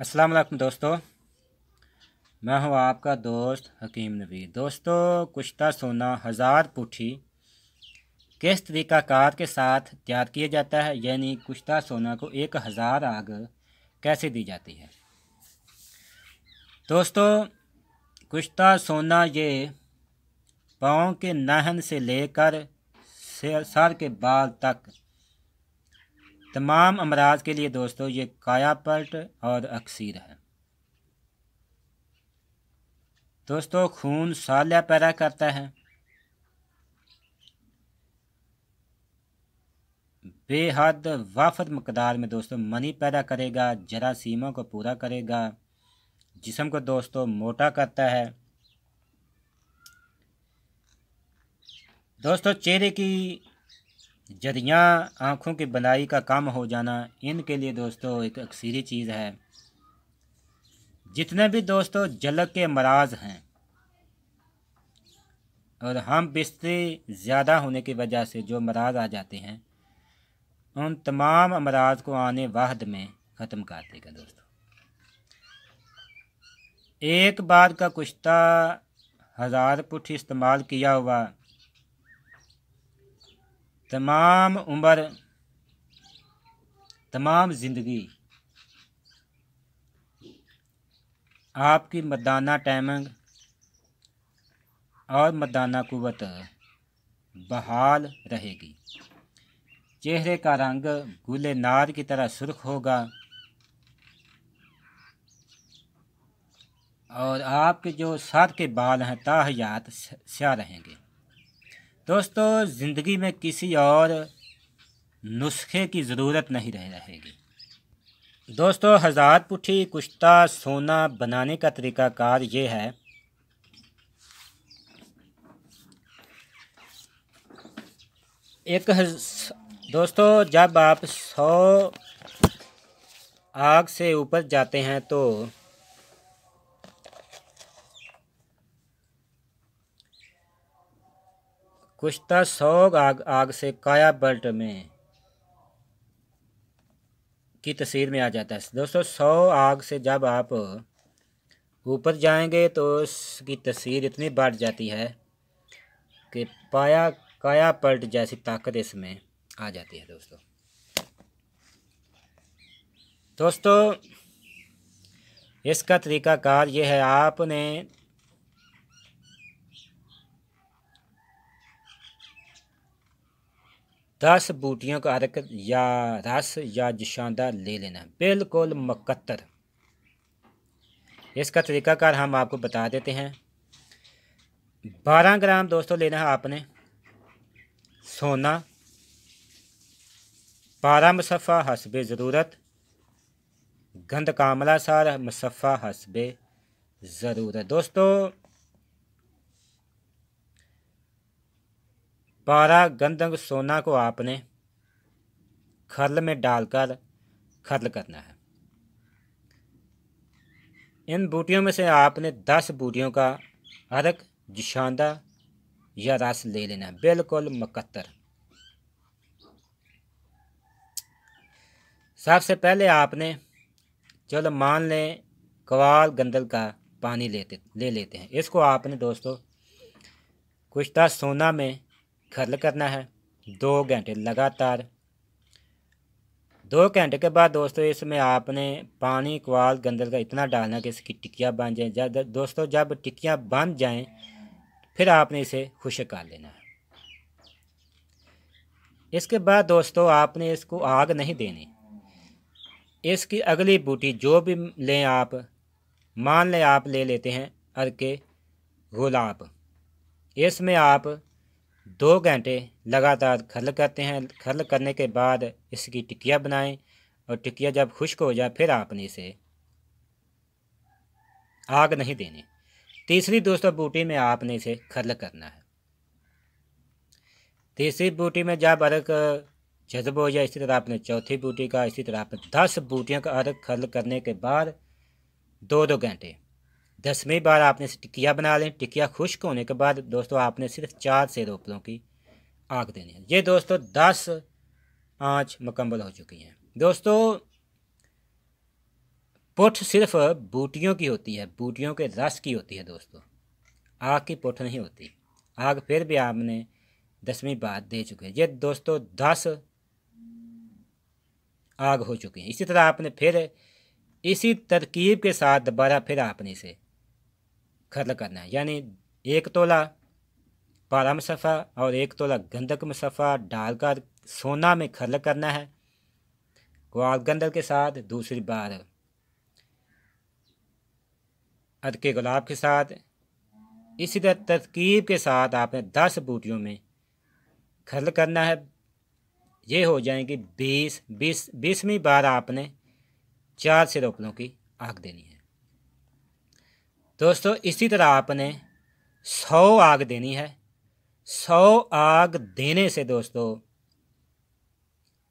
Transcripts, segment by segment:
अस्सलाम वालेकुम दोस्तों मैं हूं आपका दोस्त हकीम नवीद दोस्तों कुश्ता सोना हज़ार पुठी किस तरीक़ाकार के साथ तैयार किया जाता है यानी कुश्ता सोना को एक हज़ार आग कैसे दी जाती है दोस्तों कुश्ता सोना ये पाँव के नहन से लेकर सर के बाल तक तमाम अमराज के लिए दोस्तों ये कायापल्ट और अक्सर है दोस्तों खून सालिया पैदा करता है बेहद वाफद मकदार में दोस्तों मनी पैदा करेगा जरासीमों को पूरा करेगा जिसम को दोस्तों मोटा करता है दोस्तों चेहरे की जदियाँ आँखों की बनाई का काम हो जाना इनके लिए दोस्तों एक अक्सीरी चीज़ है जितने भी दोस्तों जलक के मराज हैं और हम बिस्तरी ज़्यादा होने की वजह से जो मराज आ जाते हैं उन तमाम अमराज को आने वाहद में ख़त्म कर देगा दोस्तों एक बार का कुश्ता हज़ार पुठ इस्तेमाल किया हुआ तमाम उम्र तमाम ज़िंदगी आपकी मर्दाना टाइमिंग और मर्दाना कुवत बहाल रहेगी चेहरे का रंग गुले नार की तरह सुर्ख होगा और आपके जो सर के बाल हैं ताहयात स्या रहेंगे दोस्तों ज़िंदगी में किसी और नुस्खे की ज़रूरत नहीं रह रहेगी दोस्तों हज़ार पुठी कुश्ता सोना बनाने का तरीका कार ये है एक दोस्तों जब आप सौ आग से ऊपर जाते हैं तो कुश्ता सौग आग आग से काया बल्ट में की तस्वीर में आ जाता है दोस्तों सौ आग से जब आप ऊपर जाएंगे तो उसकी तस्वीर इतनी बढ़ जाती है कि पाया काया पलट जैसी ताकत इसमें आ जाती है दोस्तों दोस्तों इसका कार ये है आपने दस बूटियों का अर्क या रस या जशांदा ले लेना बिल्कुल मकत्तर इसका तरीक़ाकार हम आपको बता देते हैं बारह ग्राम दोस्तों लेना है आपने सोना बारह मुसफ़ा हसबे ज़रूरत गंद कामला सार मुसफ़ा हसबे ज़रूरत दोस्तों पारा गंधक सोना को आपने खरल में डालकर खरल करना है इन बूटियों में से आपने दस बूटियों का अर्क जिशांदा या रस ले लेना है बिल्कुल मकत्तर सबसे पहले आपने चलो मान लें कवाल गंदल का पानी लेते ले लेते हैं इसको आपने दोस्तों कुछ दस सोना में खल करना है दो घंटे लगातार दो घंटे के बाद दोस्तों इसमें आपने पानी कुआल गंदल का इतना डालना कि इसकी टिक्कियाँ बन जाएँ जब दोस्तों जब टिक्कियाँ बन जाएँ फिर आपने इसे खुश कर लेना है इसके बाद दोस्तों आपने इसको आग नहीं देनी इसकी अगली बूटी जो भी लें आप मान लें आप ले लेते हैं अर्के गुलाब इसमें आप दो घंटे लगातार खल करते हैं खल करने के बाद इसकी टिकिया बनाएं और टिकिया जब खुश्क हो जाए फिर आपने इसे आग नहीं देनी तीसरी दोस्तों बूटी में आपने इसे खल करना है तीसरी बूटी में जब अर्क जज्ब हो जाए इसी तरह आपने चौथी बूटी का इसी तरह आपने दस बूटियों का अर्क खल करने के बाद दो दो घंटे दसवीं बार आपने इसे टिकिया बना लें टिकिया खुश्क होने के बाद दोस्तों आपने सिर्फ चार से रोपलों की आग देनी है ये दोस्तों दस आँच मुकम्मल हो चुकी हैं दोस्तों पुठ सिर्फ बूटियों की होती है बूटियों के रस की होती है दोस्तों आग की पुठ नहीं होती आग फिर भी आपने दसवीं बार दे चुके हैं ये दोस्तों दस आग हो चुकी है इसी तरह आपने फिर इसी तरकीब के साथ दोबारा फिर आपने इसे खर्ल करना है यानी एक तोला पारा मुसफ़ा और एक तोला गंधक मुसफ़ा डालकर सोना में खर्ल करना है ग्वाल गंदल के साथ दूसरी बार अद के गुलाब के साथ इसी तरह तरकीब के साथ आपने दस बूटियों में खर्ल करना है ये हो जाएगी बीस बीस बीसवीं बार आपने चार सिरोपलों की आग देनी है दोस्तों इसी तरह आपने सौ आग देनी है सौ आग देने से दोस्तों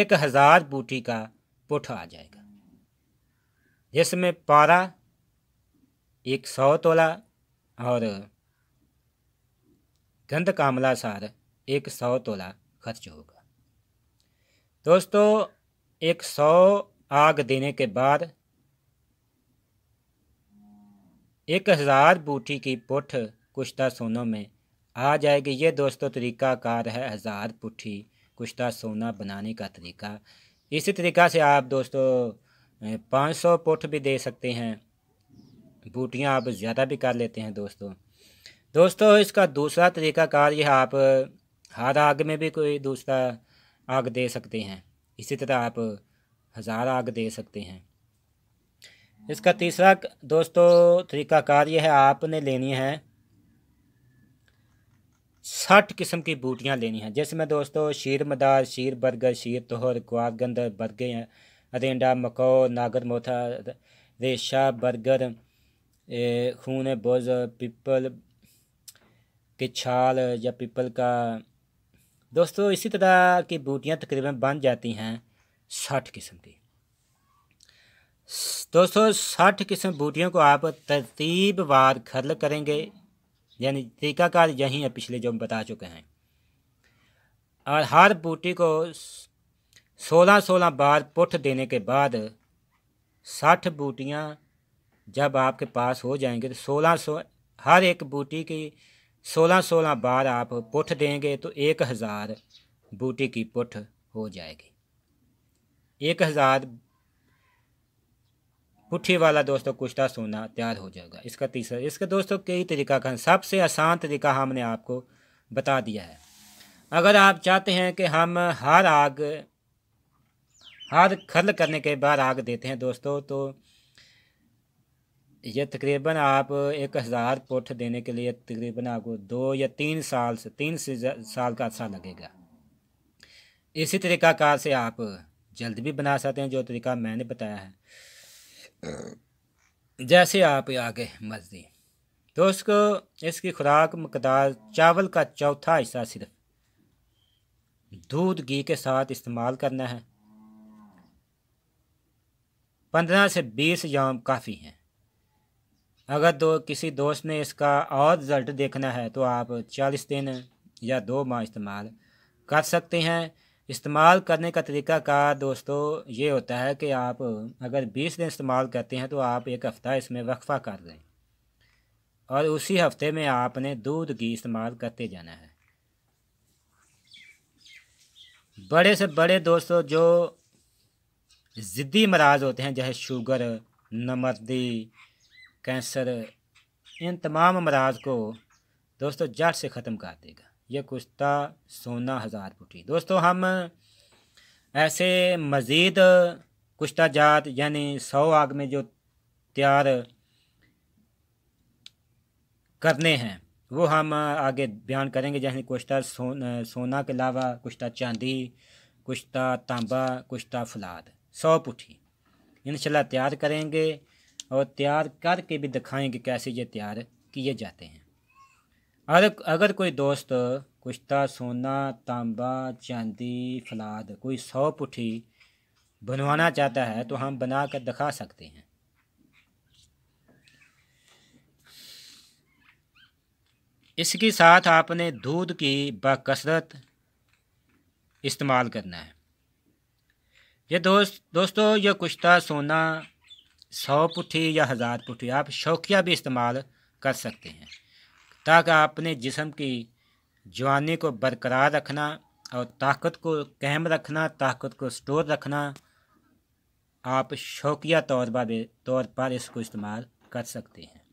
एक हज़ार बूटी का पुठ आ जाएगा जिसमें पारा एक सौ तोला और गंध कामला सार एक सौ तोला खर्च होगा दोस्तों एक सौ आग देने के बाद एक हज़ार बूटी की पुठ कुश्ता सोनों में आ जाएगी ये दोस्तों तरीका कार है हज़ार पुठी कुश्ता सोना बनाने का तरीका इसी तरीका से आप दोस्तों पाँच सौ पुठ भी दे सकते हैं बूटियाँ आप ज़्यादा भी कर लेते हैं दोस्तों दोस्तों इसका दूसरा तरीका कार यह आप हर आग में भी कोई दूसरा आग दे सकते हैं इसी तरह आप हज़ार आग दे सकते हैं इसका तीसरा दोस्तों तरीका कार ये है आपने लेनी है साठ किस्म की बूटियाँ लेनी हैं जिसमें दोस्तों शीर मदार शीर बर्गर शीर तोहर ग्वारगंदर बर्गे अरेंडा मकौ नागर मोथा रेशा बर्गर खून बोज पीपल की छाल या पीपल का दोस्तों इसी तरह की बूटियाँ तकरीबन बन जाती हैं साठ किस्म की दो सौ साठ किस्म बूटियों को आप तरतीब बार खरल करेंगे यानी तरीकाकार यही है पिछले जो हम बता चुके हैं और हर बूटी को सोलह सोलह बार पुठ देने के बाद साठ बूटियां जब आपके पास हो जाएंगे तो सोलह सो हर एक बूटी की सोलह सोलह बार आप पुठ देंगे तो एक हज़ार बूटी की पुठ हो जाएगी एक हज़ार मुट्ठी वाला दोस्तों कुश्ता सोना तैयार हो जाएगा इसका तीसरा इसका दोस्तों कई तरीका का सबसे आसान तरीका हमने आपको बता दिया है अगर आप चाहते हैं कि हम हर आग हर खल करने के बाद आग देते हैं दोस्तों तो ये तकरीबन आप एक हज़ार पुठ देने के लिए तकरीबन आपको दो या तीन साल से तीन से साल का अर्सा लगेगा इसी तरीक़ाकार से आप जल्द भी बना सकते हैं जो तरीका मैंने बताया है जैसे आप आगे मर्जी तो उसको इसकी खुराक मकदार चावल का चौथा हिस्सा सिर्फ दूध घी के साथ इस्तेमाल करना है पंद्रह से बीस जाम काफ़ी हैं अगर दो किसी दोस्त ने इसका और रिज़ल्ट देखना है तो आप चालीस दिन या दो माह इस्तेमाल कर सकते हैं इस्तेमाल करने का तरीका का दोस्तों ये होता है कि आप अगर बीस दिन इस्तेमाल करते हैं तो आप एक हफ़्ता इसमें वक्फ़ा कर दें और उसी हफ्ते में आपने दूध घी इस्तेमाल करते जाना है बड़े से बड़े दोस्तों जो ज़िद्दी मराज होते हैं जैसे शुगर नमर्दी कैंसर इन तमाम अमराज को दोस्तों जड़ से ख़त्म कर देगा ये कुछ था हज़ार पुटी दोस्तों हम ऐसे मज़ीद कुश्ता जात यानी सौ आग में जो तैयार करने हैं वो हम आगे बयान करेंगे जैसे कुश्ता सोना सोना के अलावा कुश्ता चांदी कुश्ता तांबा कुश्ता फलाद सौ पुठी इंशाल्लाह तैयार करेंगे और तैयार करके भी दिखाएंगे कैसे ये तैयार किए जाते हैं अगर अगर कोई दोस्त कुश्ता सोना तांबा चांदी फलाद कोई सौ पुठी बनवाना चाहता है तो हम बना कर दिखा सकते हैं इसके साथ आपने दूध की बकसरत इस्तेमाल करना है ये दोस्त दोस्तों यह कुश्ता सोना सौ पुठी या हज़ार पुठी आप शौकिया भी इस्तेमाल कर सकते हैं ताकि अपने जिसम की जवानी को बरकरार रखना और ताकत को कहम रखना ताकत को स्टोर रखना आप शौकिया तौर पर तौर पर इसको इस्तेमाल कर सकते हैं